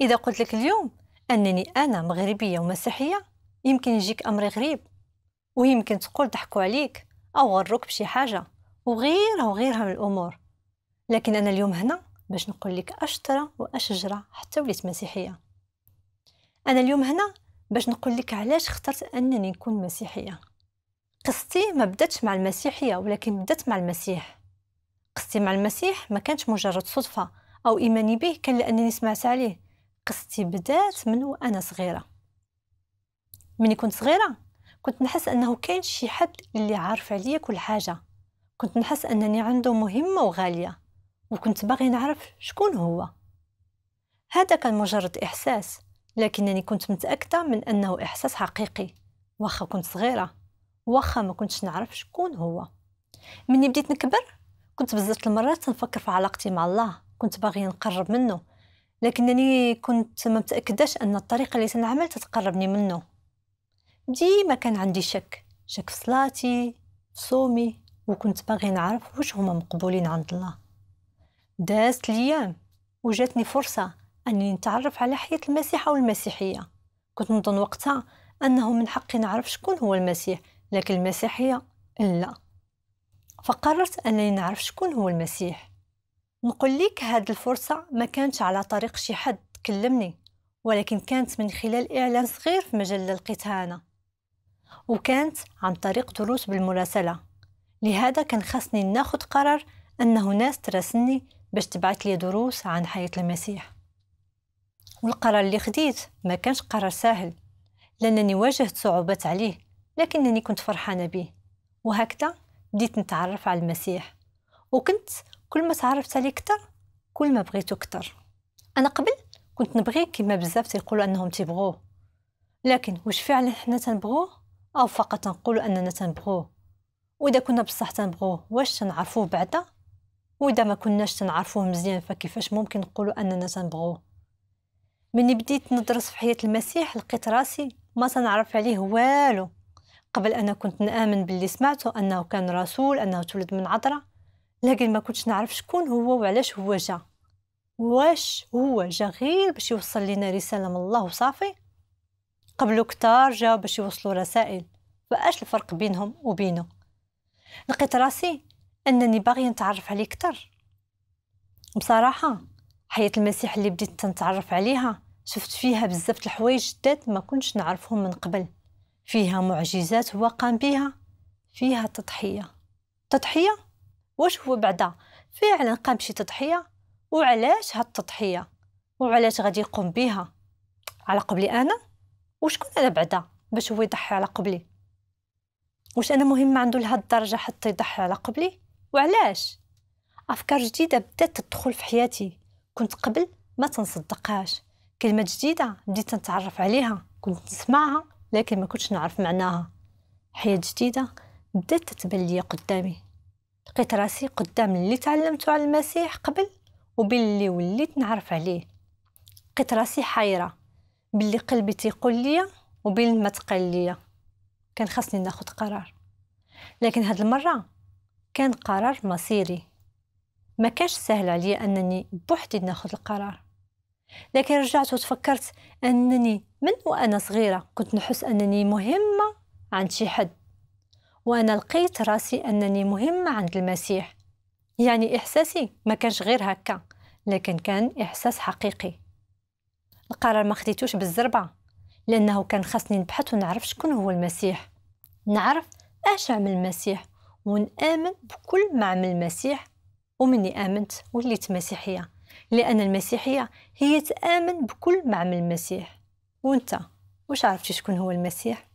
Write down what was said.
إذا قلت لك اليوم أنني أنا مغربية ومسيحية يمكن يجيك أمر غريب ويمكن تقول ضحكوا عليك أو غروك بشي حاجة وغيرها وغيرها من الأمور لكن أنا اليوم هنا باش نقول لك أش وأشجرة حتى وليت مسيحية أنا اليوم هنا باش نقول لك علاش اخترت أنني نكون مسيحية قصتي ما بدتش مع المسيحية ولكن بدت مع المسيح قصتي مع المسيح ما كانتش مجرد صدفة أو إيماني به كان لأنني سمعت عليه قصتي بدات من وانا صغيره ملي كنت صغيره كنت نحس انه كاين شي حد اللي عارف عليا كل حاجه كنت نحس انني عنده مهمه وغاليه وكنت باغي نعرف شكون هو هذا كان مجرد احساس لكنني كنت متاكده من انه احساس حقيقي واخا كنت صغيره واخا ما كنتش نعرف شكون هو مني بديت نكبر كنت بزاف المرات نفكر في علاقتي مع الله كنت باغي نقرب منه لكنني كنت ما متأكداش أن الطريقة اللي تنعمل تتقربني منه ديما كان عندي شك شك في صلاتي في صومي وكنت باغي نعرف واش هما مقبولين عند الله دازت الايام وجاتني فرصه اني نتعرف على حياه المسيح او المسيحيه كنت نظن وقتها انه من حقي نعرف شكون هو المسيح لكن المسيحيه لا فقررت انني نعرف شكون هو المسيح نقول لك هاد الفرصة ما كانتش على طريق شي حد كلمني ولكن كانت من خلال إعلان صغير في مجلة لقيتها أنا وكانت عن طريق دروس بالمراسلة لهذا كان خاصني ناخد قرار أنه ناس تراسلني باش تبعت لي دروس عن حياة المسيح والقرار اللي خديت ما كانش قرار سهل لأنني واجهت صعوبات عليه لكنني كنت فرحانة به وهكذا بديت نتعرف على المسيح وكنت كل ما تعرفت عليه كتر كل ما بغيتو كتر انا قبل كنت نبغيه كما بزاف تيقولوا انهم تيبغوه لكن واش فعلا حنا تنبغوه او فقط نقولوا اننا تنبغوه واذا كنا بصح تنبغوه واش تنعرفوه بعدا واذا ما كناش تنعرفوه مزيان فكيفاش ممكن نقولوا اننا تنبغوه مني بديت ندرس في حياه المسيح لقيت راسي ما تنعرف عليه والو قبل انا كنت نامن باللي سمعته انه كان رسول انه تولد من عذراء لكن ما كنتش نعرف شكون هو وعلاش هو جا واش هو جا غير باش يوصل لنا رساله من الله وصافي قبلو كتار جا باش يوصلوا رسائل فاش الفرق بينهم وبينه لقيت راسي انني باغي نتعرف عليه كتر بصراحه حياه المسيح اللي بديت تنتعرف عليها شفت فيها بزاف الحوايج جداد ما كنتش نعرفهم من قبل فيها معجزات هو قام بها فيها تضحيه تضحيه واش هو بعدا فعلا قام بشي تضحيه وعلاش هاد التضحيه وعلاش غادي يقوم بها على قبلي انا وشكون انا بعدا باش هو يضحي على قبلي واش انا مهمه عنده لهاد الدرجه حتى يضحي على قبلي وعلاش افكار جديده بدات تدخل في حياتي كنت قبل ما تنصدقهاش كلمه جديده بديت نتعرف عليها كنت نسمعها لكن ما كنتش نعرف معناها حياه جديده بدات تتبان قدامي لقيت راسي قدام اللي تعلمتو على المسيح قبل وباللي وليت نعرف عليه لقيت راسي حيرة باللي قلبي تيقول ليا وبين ما تقال ليا كان خاصني ناخد قرار لكن هاد المرة كان قرار مصيري ما كانش سهل عليا انني بوحدي ناخد القرار لكن رجعت وتفكرت انني من وانا صغيره كنت نحس انني مهمه عند شي حد وأنا لقيت راسي أنني مهمة عند المسيح يعني إحساسي ما كانش غير هكا لكن كان إحساس حقيقي القرار ما خديتوش بالزربة لأنه كان خاصني نبحث ونعرف شكون هو المسيح نعرف اش عمل المسيح ونآمن بكل ما عمل المسيح ومني آمنت وليت مسيحية لأن المسيحية هي تآمن بكل ما عمل المسيح وانت واش عرفتي شكون هو المسيح؟